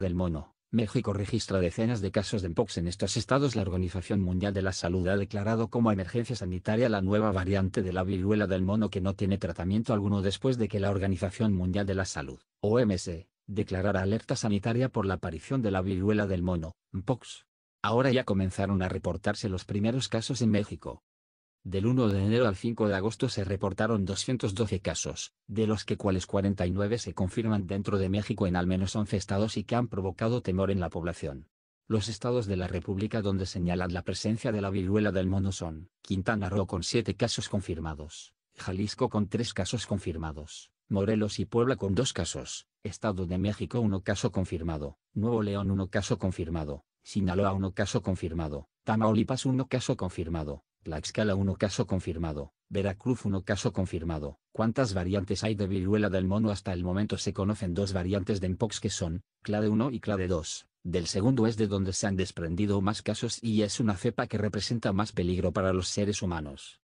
del mono. México registra decenas de casos de mpox en estos estados. La Organización Mundial de la Salud ha declarado como emergencia sanitaria la nueva variante de la viruela del mono que no tiene tratamiento alguno después de que la Organización Mundial de la Salud, OMS, declarara alerta sanitaria por la aparición de la viruela del mono, mpox. Ahora ya comenzaron a reportarse los primeros casos en México. Del 1 de enero al 5 de agosto se reportaron 212 casos, de los que cuales 49 se confirman dentro de México en al menos 11 estados y que han provocado temor en la población. Los estados de la República donde señalan la presencia de la viruela del mono son, Quintana Roo con 7 casos confirmados, Jalisco con 3 casos confirmados, Morelos y Puebla con 2 casos, Estado de México 1 caso confirmado, Nuevo León 1 caso confirmado, Sinaloa 1 caso confirmado, Tamaulipas 1 caso confirmado, escala 1 caso confirmado, Veracruz 1 caso confirmado. ¿Cuántas variantes hay de viruela del mono? Hasta el momento se conocen dos variantes de Mpox que son, clade 1 y clade 2. Del segundo es de donde se han desprendido más casos y es una cepa que representa más peligro para los seres humanos.